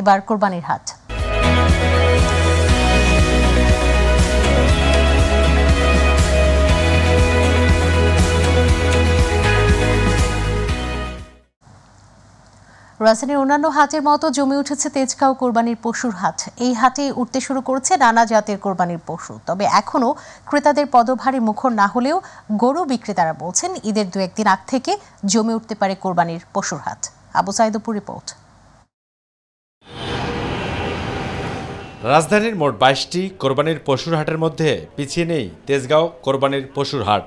এবার কোরবানির হাট রাজধানীর অন্যান্য হাটের মতো জমে উঠেছে তেজগাঁও কোরবানির পশুর হাট এই হাটে উঠতে শুরু করেছে নানা জাতের কোরবানির পশু তবে এখনও ক্রেতাদের পদভারে মুখর না হলেও গরু বিক্রেতারা বলছেন ঈদের দু একদিন আগ থেকে জমে উঠতে পারে কোরবানির পশুর হাট আবু সাইদপুর রিপোর্ট রাজধানীর মোট বাইশটি কোরবানির পশুর হাটের মধ্যে পিছিয়ে নেই তেজগাঁও কোরবানির পশুর হাট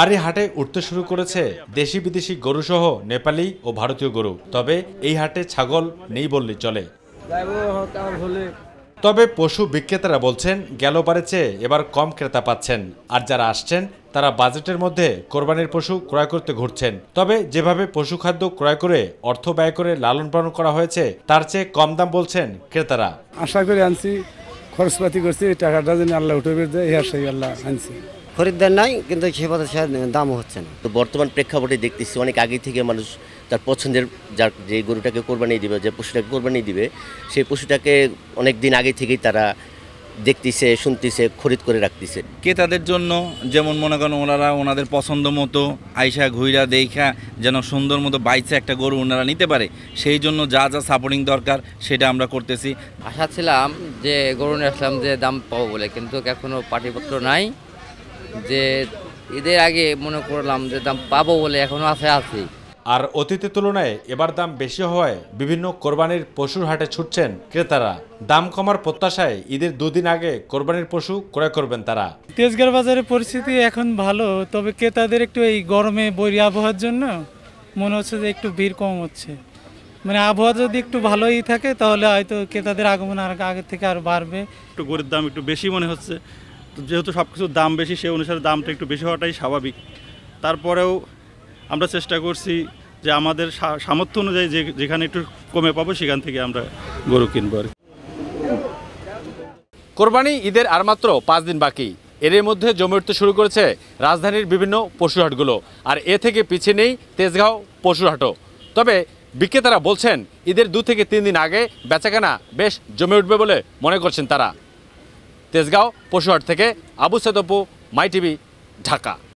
আর এই হাটে উঠতে শুরু করেছে দেশি বিদেশি সহ নেপালি ও ভারতীয় গরু তবে এই হাটে ছাগল নেই বললে চলে তবে পশু বিক্রেতারা বলছেন গেল বারে চেয়ে এবার কম ক্রেতা পাচ্ছেন আর যারা আসছেন তারা বাজেটের মধ্যে কোরবানির পশু ক্রয় করতে ঘুরছেন তবে যেভাবে পশু খাদ্য ক্রয় করে অর্থ ব্যয় করে লালন পালন করা হয়েছে তার চেয়ে কম দাম বলছেন ক্রেতারা আশা করে আনছি খরচপাতি করছি টাকাটা যেন আল্লাহ উঠে দেয় আল্লাহ আনছি খরিদ্দার নাই কিন্তু সে সে দামও হচ্ছে না তো বর্তমান প্রেক্ষাপটে দেখতেছি অনেক আগে থেকে মানুষ তার পছন্দের যার যে গরুটাকে কোরবানি দিবে যে পশুটাকে কোরবানি দিবে সেই পশুটাকে অনেক দিন আগে থেকেই তারা দেখতেছে শুনতেছে খরিদ করে রাখতেছে ক্রেতাদের জন্য যেমন মনে করেন ওনারা ওনাদের পছন্দ মতো আইসা ঘুইরা দেখা যেন সুন্দর মতো বাইসে একটা গরু ওনারা নিতে পারে সেই জন্য যা যা সাপোর্টিং দরকার সেটা আমরা করতেছি আশা ছিলাম যে গরু নিয়ে আসলাম যে দাম পাবো বলে কিন্তু এখনও পাটিপত্র নাই যে এদের আগে মনে করলাম যে দাম পাবো বলে এখনও আশা আছে আর অতীতের তুলনায় এবার দাম বেশি হওয়ায় বিভিন্ন কোরবানির পশুর হাটে ছুটছেন ক্রেতারা দাম কমার প্রত্যাশায় ঈদের দুদিন আগে কোরবানির পশু ক্রয় করবেন তারা তেজগাঁও বাজারে পরিস্থিতি এখন ভালো তবে ক্রেতাদের একটু এই গরমে বৈরী আবহাওয়ার জন্য মনে হচ্ছে যে একটু ভিড় কম হচ্ছে মানে আবহাওয়া যদি একটু ভালোই থাকে তাহলে হয়তো ক্রেতাদের আগমন আর আগে থেকে আর বাড়বে একটু গরিব দাম একটু বেশি মনে হচ্ছে যেহেতু সব কিছুর দাম বেশি সেই অনুসারে দামটা একটু বেশি হওয়াটাই স্বাভাবিক তারপরেও আমরা চেষ্টা করছি যে আমাদের সামর্থ্য অনুযায়ী যে যেখানে একটু কমে পাবো সেখান থেকে আমরা গরু কিনবো আর কোরবানি ঈদের আর মাত্র পাঁচ দিন বাকি এর মধ্যে জমে উঠতে শুরু করেছে রাজধানীর বিভিন্ন পশুহাটগুলো আর এ থেকে পিছিয়ে নেই তেজগাঁও পশুহাটও তবে বিক্রেতারা বলছেন ঈদের দু থেকে তিন দিন আগে বেচাকেনা বেশ জমে উঠবে বলে মনে করছেন তারা তেজগাঁও পশুহাট থেকে আবু সদপু মাই টিভি ঢাকা